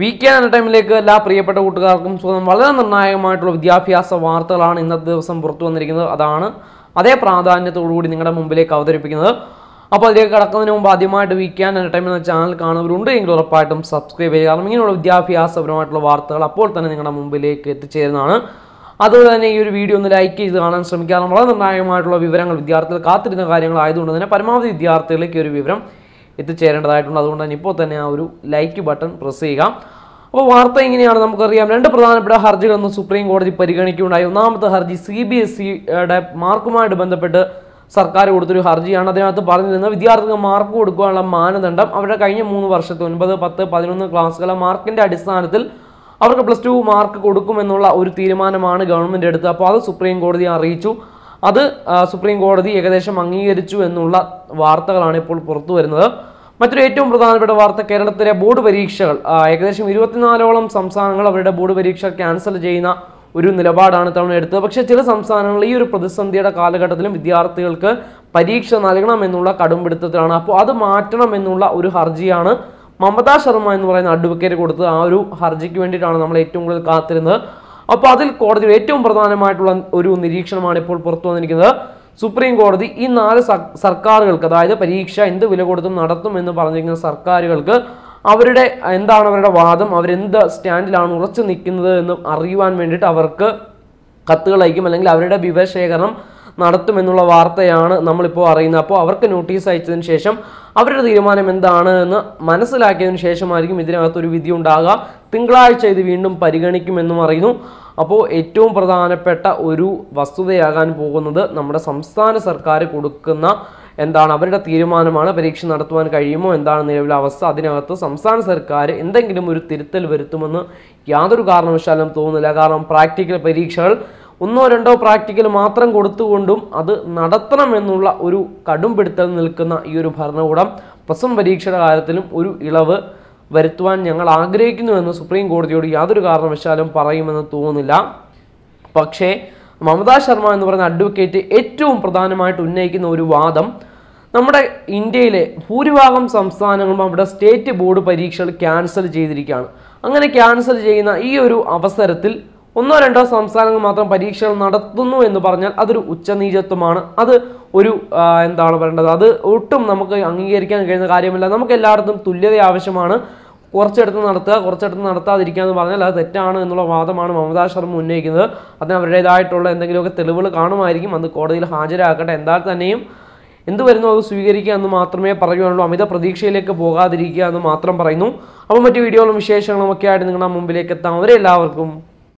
വീക്കാൻ ടൈമിലേക്ക് എല്ലാ പ്രിയപ്പെട്ട കൂട്ടുകാർക്കും സ്വന്തം വളരെ നിർണായകമായിട്ടുള്ള വിദ്യാഭ്യാസ വാർത്തകളാണ് ഇന്നത്തെ ദിവസം പുറത്തു വന്നിരിക്കുന്നത് അതാണ് അതേ പ്രാധാന്യത്തോടുകൂടി നിങ്ങളുടെ മുമ്പിലേക്ക് അവതരിപ്പിക്കുന്നത് അപ്പോൾ അതിലേക്ക് കടക്കുന്നതിന് മുമ്പ് ആദ്യമായിട്ട് വീക്കാൻ കെ ചാനൽ കാണുന്നവരുണ്ട് എങ്കിൽ ഉറപ്പായിട്ടും സബ്സ്ക്രൈബ് ചെയ്യുക കാരണം ഇങ്ങനെയുള്ള വിദ്യാഭ്യാസപരമായിട്ടുള്ള വാർത്തകൾ അപ്പോൾ തന്നെ നിങ്ങളുടെ മുമ്പിലേക്ക് എത്തിച്ചേരുന്നതാണ് അതുപോലെ തന്നെ ഈ ഒരു വീഡിയോ ഒന്ന് ലൈക്ക് ചെയ്ത് കാണാൻ ശ്രമിക്കാറുണ്ട് വളരെ നിർണായകമായിട്ടുള്ള വിവരങ്ങൾ വിദ്യാർത്ഥികൾ കാത്തിരുന്ന കാര്യങ്ങളായതുകൊണ്ട് തന്നെ പരമാവധി വിദ്യാർത്ഥികളിലേക്ക് ഒരു വിവരം എത്തിച്ചേരേണ്ടതായിട്ടുണ്ട് അതുകൊണ്ട് തന്നെ ഇപ്പോൾ തന്നെ ആ ഒരു ലൈക്ക് ബട്ടൺ പ്രസ് ചെയ്യുക അപ്പോൾ വാർത്ത എങ്ങനെയാണ് നമുക്കറിയാം രണ്ട് പ്രധാനപ്പെട്ട ഹർജികളൊന്നും സുപ്രീം കോടതി പരിഗണിക്കുകയുണ്ടായി ഒന്നാമത്തെ ഹർജി സി ബി എസ് സിയുടെ മാർക്കുമായിട്ട് ബന്ധപ്പെട്ട് സർക്കാർ കൊടുത്തൊരു ഹർജിയാണ് അതിനകത്ത് പറഞ്ഞിരുന്നത് വിദ്യാർത്ഥികൾക്ക് മാർക്ക് കൊടുക്കാനുള്ള മാനദണ്ഡം അവരുടെ കഴിഞ്ഞ മൂന്ന് വർഷത്തെ ഒൻപത് പത്ത് പതിനൊന്ന് ക്ലാസ്സുകളെ മാർക്കിൻ്റെ അടിസ്ഥാനത്തിൽ അവർക്ക് പ്ലസ് ടു മാർക്ക് കൊടുക്കുമെന്നുള്ള ഒരു തീരുമാനമാണ് ഗവൺമെൻറ് എടുത്തത് അപ്പോൾ അത് സുപ്രീം കോടതി അറിയിച്ചു അത് സുപ്രീം കോടതി ഏകദേശം അംഗീകരിച്ചു എന്നുള്ള വാർത്തകളാണ് ഇപ്പോൾ പുറത്തു വരുന്നത് മറ്റൊരു ഏറ്റവും പ്രധാനപ്പെട്ട വാർത്ത കേരളത്തിലെ ബോർഡ് പരീക്ഷകൾ ഏകദേശം ഇരുപത്തിനാലോളം സംസ്ഥാനങ്ങൾ അവരുടെ ബോർഡ് പരീക്ഷ ക്യാൻസൽ ചെയ്യുന്ന ഒരു നിലപാടാണ് തവണ എടുത്തത് പക്ഷേ ചില സംസ്ഥാനങ്ങൾ ഈ ഒരു പ്രതിസന്ധിയുടെ കാലഘട്ടത്തിലും വിദ്യാർത്ഥികൾക്ക് പരീക്ഷ നൽകണമെന്നുള്ള കടുംപിടുത്തത്തിലാണ് അപ്പോൾ അത് മാറ്റണമെന്നുള്ള ഒരു ഹർജിയാണ് മമതാ ശർമ്മ എന്ന് പറയുന്ന അഡ്വക്കേറ്റ് കൊടുത്തത് ആ ഒരു ഹർജിക്ക് വേണ്ടിയിട്ടാണ് നമ്മൾ ഏറ്റവും കൂടുതൽ കാത്തിരുന്നത് അപ്പോൾ അതിൽ കോടതിയുടെ ഏറ്റവും പ്രധാനമായിട്ടുള്ള ഒരു നിരീക്ഷണമാണ് ഇപ്പോൾ പുറത്തു വന്നിരിക്കുന്നത് സുപ്രീം കോടതി ഈ നാല് സർക്കാരുകൾക്ക് അതായത് പരീക്ഷ എന്ത് വില കൊടുത്തും നടത്തും എന്ന് പറഞ്ഞിരിക്കുന്ന സർക്കാരുകൾക്ക് അവരുടെ എന്താണ് അവരുടെ വാദം അവരെന്ത് സ്റ്റാൻഡിലാണ് ഉറച്ചു നിൽക്കുന്നത് എന്ന് അറിയുവാൻ വേണ്ടിയിട്ട് അവർക്ക് കത്തുകൾ അയക്കും അല്ലെങ്കിൽ അവരുടെ വിവരശേഖരണം നടത്തുമെന്നുള്ള വാർത്തയാണ് നമ്മളിപ്പോൾ അറിയുന്നത് അപ്പോൾ അവർക്ക് നോട്ടീസ് അയച്ചതിന് ശേഷം അവരുടെ തീരുമാനം എന്താണ് എന്ന് മനസ്സിലാക്കിയതിന് ശേഷമായിരിക്കും ഇതിനകത്തൊരു വിധി ഉണ്ടാകുക തിങ്കളാഴ്ച ഇത് വീണ്ടും പരിഗണിക്കുമെന്നും അറിയുന്നു അപ്പോൾ ഏറ്റവും പ്രധാനപ്പെട്ട ഒരു വസ്തുതയാകാൻ പോകുന്നത് നമ്മുടെ സംസ്ഥാന സർക്കാർ കൊടുക്കുന്ന എന്താണ് അവരുടെ തീരുമാനമാണ് പരീക്ഷ നടത്തുവാൻ കഴിയുമോ എന്താണ് നിലവിലെ അവസ്ഥ അതിനകത്ത് സംസ്ഥാന സർക്കാർ എന്തെങ്കിലും ഒരു തിരുത്തൽ വരുത്തുമെന്ന് യാതൊരു കാരണവശാലും തോന്നുന്നില്ല കാരണം പ്രാക്ടിക്കൽ പരീക്ഷകൾ ഒന്നോ രണ്ടോ പ്രാക്ടിക്കൽ മാത്രം കൊടുത്തുകൊണ്ടും അത് നടത്തണമെന്നുള്ള ഒരു കടും നിൽക്കുന്ന ഈ ഒരു ഭരണകൂടം പ്രസം പരീക്ഷയുടെ കാര്യത്തിലും ഒരു ഇളവ് വരുത്തുവാൻ ഞങ്ങൾ ആഗ്രഹിക്കുന്നുവെന്ന് സുപ്രീം കോടതിയോട് യാതൊരു കാരണവശാലും പറയുമെന്ന് തോന്നുന്നില്ല പക്ഷേ മമതാ ശർമ്മ എന്ന് പറയുന്ന അഡ്വക്കേറ്റ് ഏറ്റവും പ്രധാനമായിട്ട് ഉന്നയിക്കുന്ന ഒരു വാദം നമ്മുടെ ഇന്ത്യയിലെ ഭൂരിഭാഗം സംസ്ഥാനങ്ങളും അവിടെ സ്റ്റേറ്റ് ബോർഡ് പരീക്ഷകൾ ക്യാൻസൽ ചെയ്തിരിക്കുകയാണ് അങ്ങനെ ക്യാൻസൽ ചെയ്യുന്ന ഈ ഒരു അവസരത്തിൽ ഒന്നോ രണ്ടോ സംസ്ഥാനങ്ങൾ മാത്രം പരീക്ഷകൾ നടത്തുന്നു എന്ന് പറഞ്ഞാൽ അതൊരു ഉച്ചനീചത്വമാണ് അത് ഒരു എന്താണ് പറയേണ്ടത് അത് ഒട്ടും നമുക്ക് അംഗീകരിക്കാൻ കഴിയുന്ന കാര്യമല്ല നമുക്ക് എല്ലായിടത്തും തുല്യത ആവശ്യമാണ് കുറച്ചിടത്ത് നടത്തുക കുറച്ചിടത്ത് നടത്താതിരിക്കുക എന്ന് പറഞ്ഞാൽ അത് തെറ്റാണ് എന്നുള്ള വാദമാണ് മമതാ ശർമ്മ ഉന്നയിക്കുന്നത് അതിന് അവരുടേതായിട്ടുള്ള എന്തെങ്കിലുമൊക്കെ തെളിവുകൾ കാണുമായിരിക്കും അത് കോടതിയിൽ ഹാജരാക്കട്ടെ എന്നാൽ തന്നെയും എന്ത് വരുന്നു അത് സ്വീകരിക്കുക എന്ന് മാത്രമേ പറയുകയുള്ളൂ അമിത പ്രതീക്ഷയിലേക്ക് പോകാതിരിക്കുക എന്ന് മാത്രം പറയുന്നു അപ്പോൾ മറ്റു വീഡിയോകളും വിശേഷങ്ങളും ഒക്കെ ആയിട്ട് നിങ്ങളുടെ മുമ്പിലേക്ക് എത്താം അവരെല്ലാവർക്കും